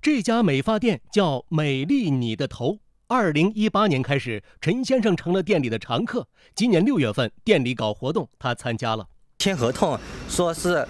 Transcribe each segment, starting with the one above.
这家美发店叫“美丽你的头”。二零一八年开始，陈先生成了店里的常客。今年六月份，店里搞活动，他参加了。签合同，说是，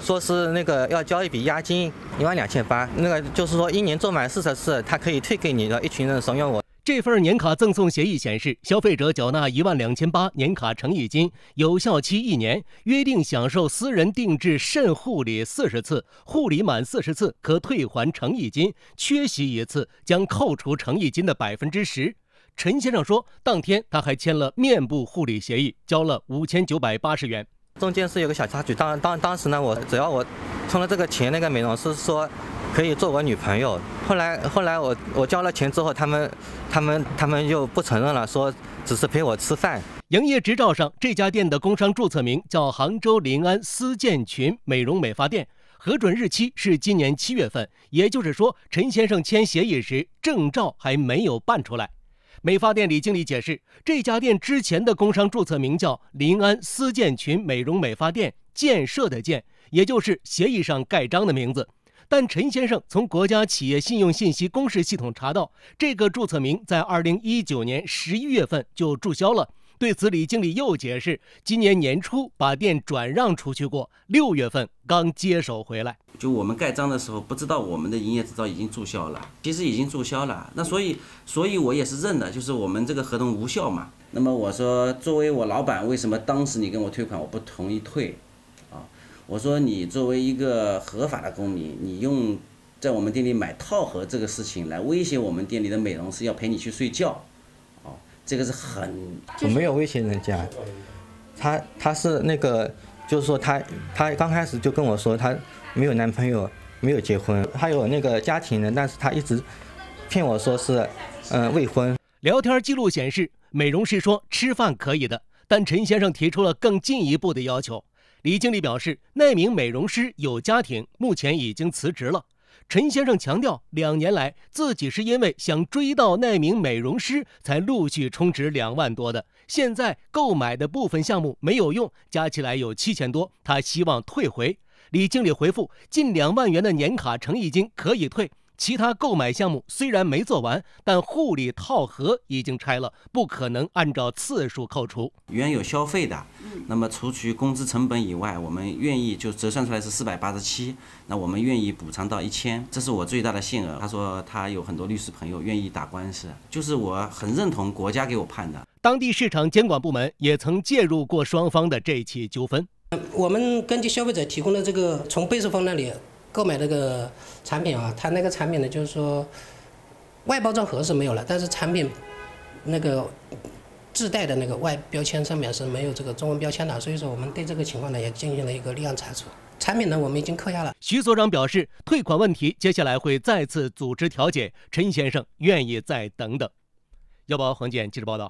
说是那个要交一笔押金一万两千八，那个就是说一年做满四十次，他可以退给你的一群人怂恿我。这份年卡赠送协议显示，消费者缴纳一万两千八年卡诚意金，有效期一年，约定享受私人定制肾护理四十次，护理满四十次可退还诚意金，缺席一次将扣除诚意金的百分之十。陈先生说，当天他还签了面部护理协议，交了五千九百八十元。中间是有个小插曲，当当当时呢，我只要我充了这个钱，那个美容师说。可以做我女朋友。后来，后来我我交了钱之后，他们，他们，他们就不承认了，说只是陪我吃饭。营业执照上这家店的工商注册名叫杭州临安司建群美容美发店，核准日期是今年七月份，也就是说，陈先生签协议时证照还没有办出来。美发店李经理解释，这家店之前的工商注册名叫临安司建群美容美发店，建设的建，也就是协议上盖章的名字。但陈先生从国家企业信用信息公示系统查到，这个注册名在二零一九年十一月份就注销了。对此，李经理又解释，今年年初把店转让出去过，六月份刚接手回来。就我们盖章的时候，不知道我们的营业执照已经注销了，其实已经注销了。那所以，所以我也是认的，就是我们这个合同无效嘛。那么我说，作为我老板，为什么当时你跟我退款，我不同意退？我说你作为一个合法的公民，你用在我们店里买套盒这个事情来威胁我们店里的美容师要陪你去睡觉，哦，这个是很我没有威胁人家，他他是那个就是说他他刚开始就跟我说他没有男朋友，没有结婚，他有那个家庭的，但是他一直骗我说是嗯未婚。聊天记录显示，美容师说吃饭可以的，但陈先生提出了更进一步的要求。李经理表示，那名美容师有家庭，目前已经辞职了。陈先生强调，两年来自己是因为想追到那名美容师，才陆续充值两万多的。现在购买的部分项目没有用，加起来有七千多，他希望退回。李经理回复：近两万元的年卡诚意金可以退。其他购买项目虽然没做完，但护理套盒已经拆了，不可能按照次数扣除原有消费的。那么，除去工资成本以外，我们愿意就折算出来是四百八十七，那我们愿意补偿到一千，这是我最大的限额。他说他有很多律师朋友愿意打官司，就是我很认同国家给我判的。当地市场监管部门也曾介入过双方的这一起纠纷。我们根据消费者提供的这个，从被诉方那里。购买那个产品啊，他那个产品呢，就是说外包装盒是没有了，但是产品那个自带的那个外标签上面是没有这个中文标签的，所以说我们对这个情况呢也进行了一个立案查处，产品呢我们已经扣押了。徐所长表示，退款问题接下来会再次组织调解，陈先生愿意再等等。幺八黄健记者报道。